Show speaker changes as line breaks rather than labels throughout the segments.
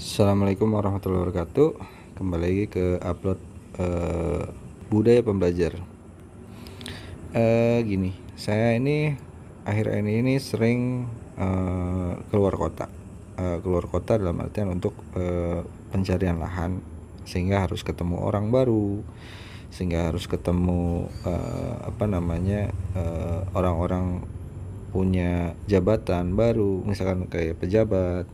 Assalamualaikum warahmatullahi wabarakatuh Kembali lagi ke upload uh, Budaya Pembelajar uh, Gini, saya ini akhir-akhir ini sering uh, keluar kota uh, Keluar kota dalam artian untuk uh, pencarian lahan Sehingga harus ketemu orang baru Sehingga harus ketemu uh, apa namanya orang-orang uh, punya jabatan baru Misalkan kayak pejabat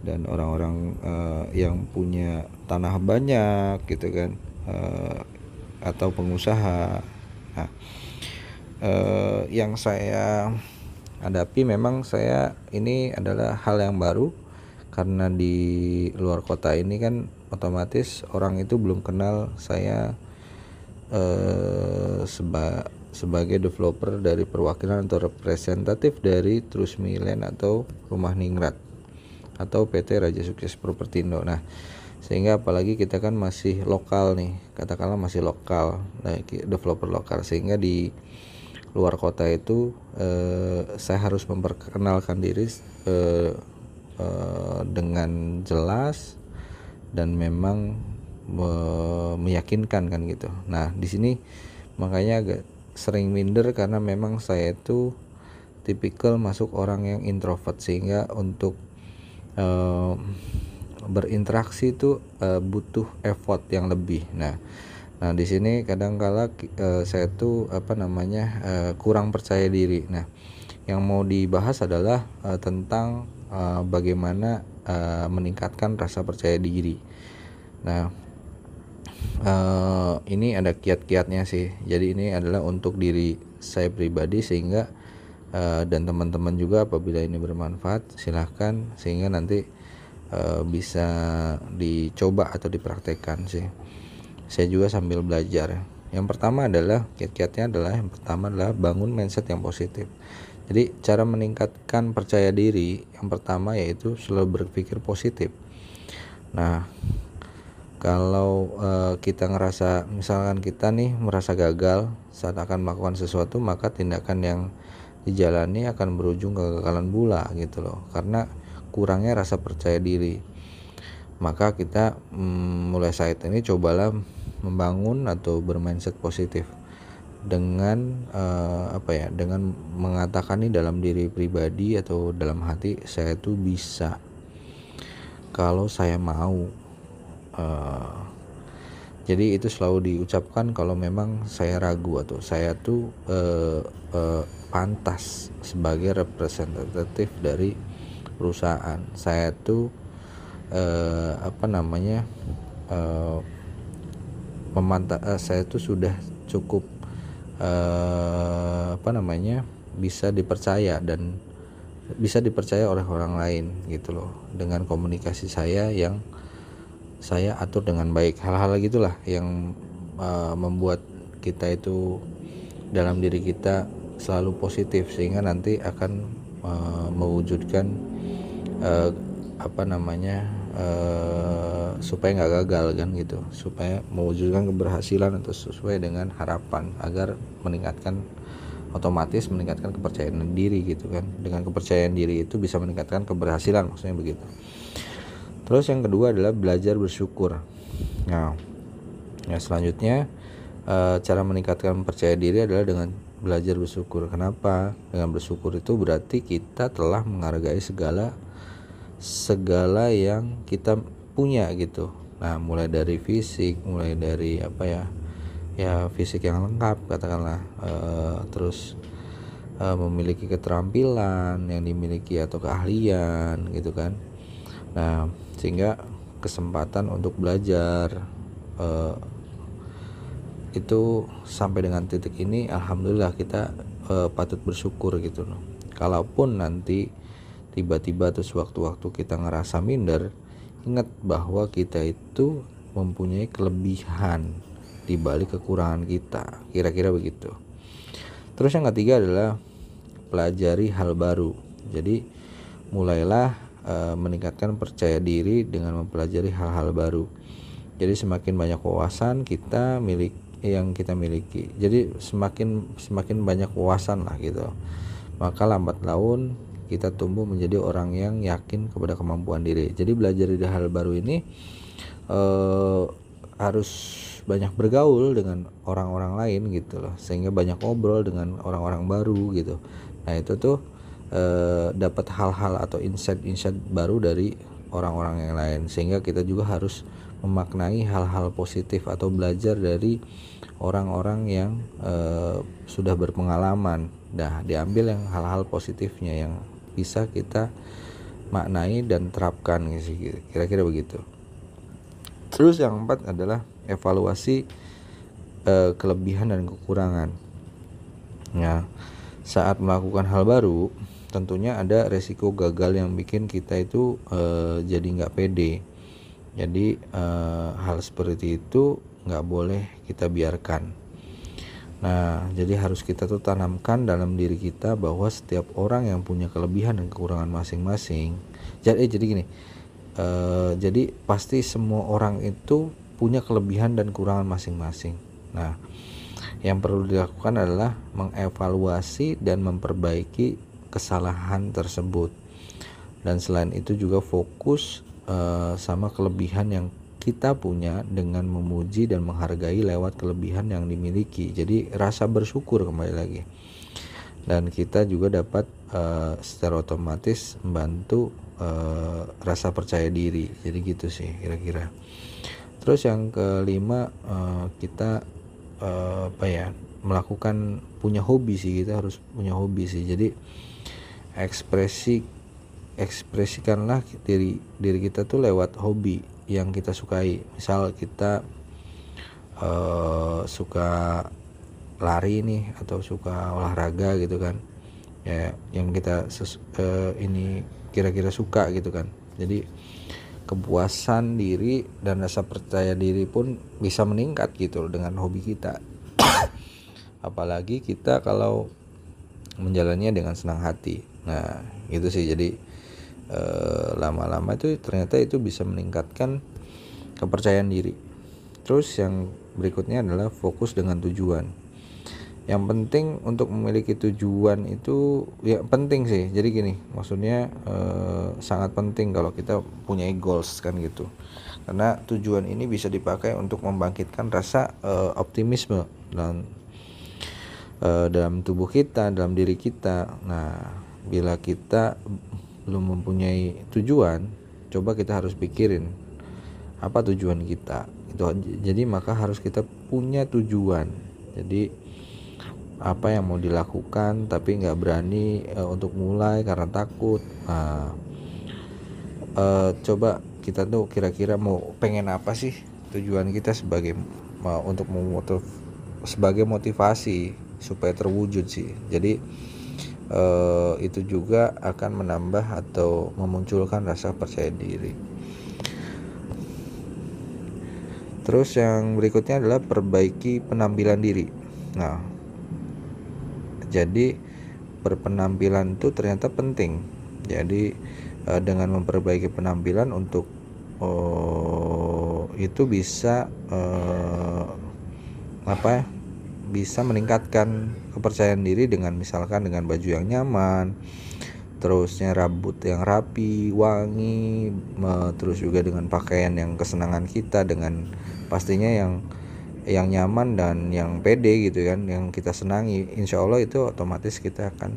dan orang-orang uh, yang punya tanah banyak gitu kan uh, atau pengusaha nah, uh, yang saya hadapi memang saya ini adalah hal yang baru karena di luar kota ini kan otomatis orang itu belum kenal saya uh, seba sebagai developer dari perwakilan atau representatif dari Trusmilen atau Rumah Ningrat atau PT Raja Sukses Propertindo. Nah, sehingga apalagi kita kan masih lokal nih, katakanlah masih lokal, nah, developer lokal sehingga di luar kota itu eh, saya harus memperkenalkan diri eh, eh, dengan jelas dan memang meyakinkan kan gitu. Nah di sini makanya agak sering minder karena memang saya itu tipikal masuk orang yang introvert sehingga untuk berinteraksi itu uh, butuh effort yang lebih. Nah, nah di sini kadangkala uh, e, saya tuh apa namanya uh, kurang percaya diri. Nah, yang mau dibahas adalah uh, tentang uh, bagaimana uh, meningkatkan rasa percaya diri. Nah, uh, ini ada kiat-kiatnya sih. Jadi ini adalah untuk diri saya pribadi sehingga Eh, dan teman-teman juga apabila ini bermanfaat silahkan sehingga nanti eh, bisa dicoba atau dipraktekkan sih saya juga sambil belajar yang pertama adalah kiat-kiatnya adalah yang pertama adalah bangun mindset yang positif jadi cara meningkatkan percaya diri yang pertama yaitu selalu berpikir positif nah kalau e, kita ngerasa misalkan kita nih merasa gagal saat akan melakukan sesuatu maka tindakan yang dijalani akan berujung kegagalan pula gitu loh karena kurangnya rasa percaya diri maka kita mm, mulai saat ini cobalah membangun atau bermindset positif dengan uh, apa ya dengan mengatakan nih dalam diri pribadi atau dalam hati saya tuh bisa kalau saya mau uh, jadi itu selalu diucapkan kalau memang saya ragu atau saya tuh uh, uh, pantas sebagai representatif dari perusahaan saya tuh eh, apa namanya eh, memanta eh, saya itu sudah cukup eh, apa namanya bisa dipercaya dan bisa dipercaya oleh orang lain gitu loh dengan komunikasi saya yang saya atur dengan baik hal-hal gitulah yang uh, membuat kita itu dalam diri kita selalu positif sehingga nanti akan uh, mewujudkan uh, apa namanya uh, supaya nggak gagal kan gitu supaya mewujudkan keberhasilan atau sesuai dengan harapan agar meningkatkan otomatis meningkatkan kepercayaan diri gitu kan dengan kepercayaan diri itu bisa meningkatkan keberhasilan maksudnya begitu terus yang kedua adalah belajar bersyukur nah ya selanjutnya cara meningkatkan percaya diri adalah dengan belajar bersyukur. Kenapa? Dengan bersyukur itu berarti kita telah menghargai segala segala yang kita punya gitu. Nah, mulai dari fisik, mulai dari apa ya? Ya, fisik yang lengkap katakanlah e, terus e, memiliki keterampilan yang dimiliki atau keahlian gitu kan. Nah, sehingga kesempatan untuk belajar e, itu sampai dengan titik ini alhamdulillah kita e, patut bersyukur gitu loh kalaupun nanti tiba-tiba terus waktu-waktu kita ngerasa minder ingat bahwa kita itu mempunyai kelebihan di balik kekurangan kita kira-kira begitu terus yang ketiga adalah pelajari hal baru jadi mulailah e, meningkatkan percaya diri dengan mempelajari hal-hal baru jadi semakin banyak wawasan kita milik yang kita miliki jadi semakin semakin banyak wawasan lah gitu maka lambat laun kita tumbuh menjadi orang yang yakin kepada kemampuan diri jadi belajar di hal baru ini eh, harus banyak bergaul dengan orang-orang lain gitu loh sehingga banyak ngobrol dengan orang-orang baru gitu nah itu tuh eh, dapat hal-hal atau insight-insight baru dari orang-orang yang lain sehingga kita juga harus memaknai hal-hal positif atau belajar dari orang-orang yang e, sudah berpengalaman. Dah diambil yang hal-hal positifnya yang bisa kita maknai dan terapkan gitu kira-kira begitu. Terus yang empat adalah evaluasi e, kelebihan dan kekurangan. Ya, saat melakukan hal baru, tentunya ada resiko gagal yang bikin kita itu uh, jadi nggak pede jadi uh, hal seperti itu nggak boleh kita biarkan Nah, jadi harus kita tuh tanamkan dalam diri kita bahwa setiap orang yang punya kelebihan dan kekurangan masing-masing. Jadi, eh, jadi gini, uh, jadi pasti semua orang itu punya kelebihan dan kekurangan masing-masing. Nah, yang perlu dilakukan adalah mengevaluasi dan memperbaiki kesalahan tersebut dan selain itu juga fokus uh, sama kelebihan yang kita punya dengan memuji dan menghargai lewat kelebihan yang dimiliki jadi rasa bersyukur kembali lagi dan kita juga dapat uh, secara otomatis membantu uh, rasa percaya diri jadi gitu sih kira-kira terus yang kelima uh, kita uh, apa ya melakukan punya hobi sih kita harus punya hobi sih jadi ekspresi ekspresikanlah diri diri kita tuh lewat hobi yang kita sukai misal kita uh, suka lari nih atau suka olahraga gitu kan ya yang kita ses, uh, eh, ini kira-kira suka gitu kan jadi kepuasan diri dan rasa percaya diri pun bisa meningkat gitu dengan hobi kita apalagi kita kalau menjalannya dengan senang hati nah itu sih jadi eh, lama-lama eh, itu ternyata itu bisa meningkatkan kepercayaan diri terus yang berikutnya adalah fokus dengan tujuan yang penting untuk memiliki tujuan itu ya penting sih jadi gini maksudnya eh, sangat penting kalau kita punya goals kan gitu karena tujuan ini bisa dipakai untuk membangkitkan rasa eh, optimisme dan eh, dalam tubuh kita dalam diri kita nah bila kita belum mempunyai tujuan coba kita harus pikirin apa tujuan kita itu jadi maka harus kita punya tujuan jadi apa yang mau dilakukan tapi nggak berani e, untuk mulai karena takut nah, e, coba kita tuh kira-kira mau pengen apa sih tujuan kita sebagai untuk memotiv sebagai motivasi supaya terwujud sih jadi eh, itu juga akan menambah atau memunculkan rasa percaya diri. Terus yang berikutnya adalah perbaiki penampilan diri. Nah, jadi berpenampilan itu ternyata penting. Jadi eh, dengan memperbaiki penampilan untuk oh, itu bisa eh, apa ya? bisa meningkatkan kepercayaan diri dengan misalkan dengan baju yang nyaman terusnya rambut yang rapi wangi terus juga dengan pakaian yang kesenangan kita dengan pastinya yang yang nyaman dan yang pede gitu kan yang kita senangi insya Allah itu otomatis kita akan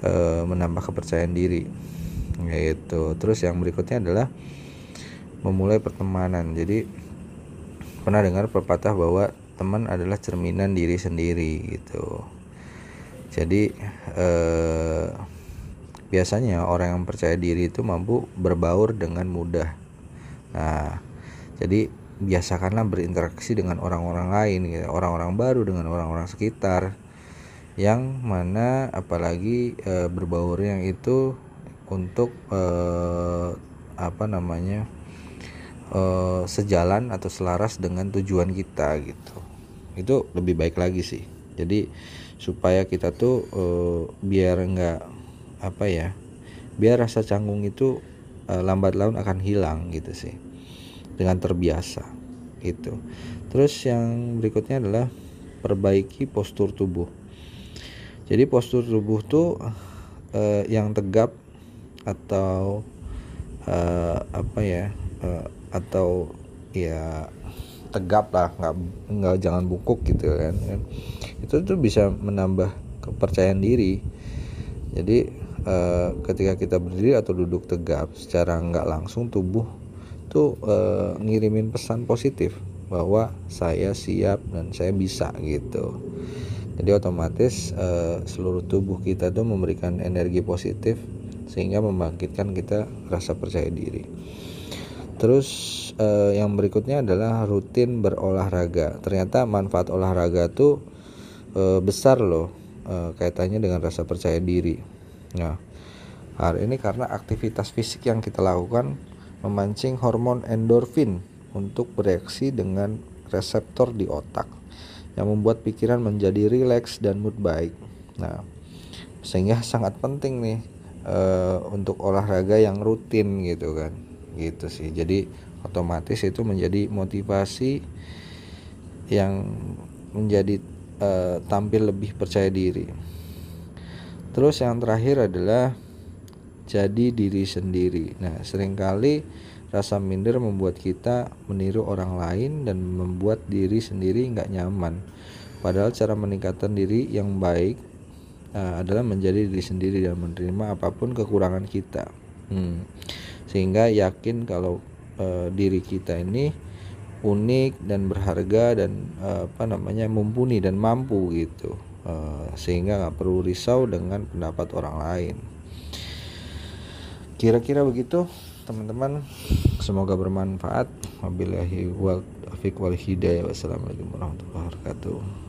e, menambah kepercayaan diri gitu terus yang berikutnya adalah memulai pertemanan jadi pernah dengar pepatah bahwa teman adalah cerminan diri sendiri gitu jadi eh, biasanya orang yang percaya diri itu mampu berbaur dengan mudah nah jadi biasakanlah berinteraksi dengan orang-orang lain gitu. orang-orang baru dengan orang-orang sekitar yang mana apalagi e, eh, berbaur yang itu untuk e, apa namanya e, sejalan atau selaras dengan tujuan kita gitu itu lebih baik lagi sih jadi supaya kita tuh e, biar nggak apa ya biar rasa canggung itu e, lambat laun akan hilang gitu sih dengan terbiasa gitu terus yang berikutnya adalah perbaiki postur tubuh jadi postur tubuh tuh e, yang tegap atau apa ya atau ya tegap lah nggak nggak jangan bungkuk gitu kan, kan. itu tuh bisa menambah kepercayaan diri jadi e, ketika kita berdiri atau duduk tegap secara nggak langsung tubuh tuh e, ngirimin pesan positif bahwa saya siap dan saya bisa gitu jadi otomatis e, seluruh tubuh kita tuh memberikan energi positif sehingga membangkitkan kita rasa percaya diri. Terus uh, yang berikutnya adalah rutin berolahraga. Ternyata manfaat olahraga tuh eh, uh, besar loh uh, kaitannya dengan rasa percaya diri. Nah, hari ini karena aktivitas fisik yang kita lakukan memancing hormon endorfin untuk bereaksi dengan reseptor di otak yang membuat pikiran menjadi rileks dan mood baik. Nah, sehingga sangat penting nih uh, untuk olahraga yang rutin gitu kan gitu sih jadi otomatis itu menjadi motivasi yang menjadi uh, tampil lebih percaya diri terus yang terakhir adalah jadi diri sendiri nah seringkali rasa minder membuat kita meniru orang lain dan membuat diri sendiri nggak nyaman padahal cara meningkatkan diri yang baik uh, adalah menjadi diri sendiri dan menerima apapun kekurangan kita hmm sehingga yakin kalau e, diri kita ini unik dan berharga dan e, apa namanya mumpuni dan mampu gitu e, sehingga nggak perlu risau dengan pendapat orang lain kira-kira begitu teman-teman semoga bermanfaat wabillahi wal hidayah wassalamualaikum warahmatullahi wabarakatuh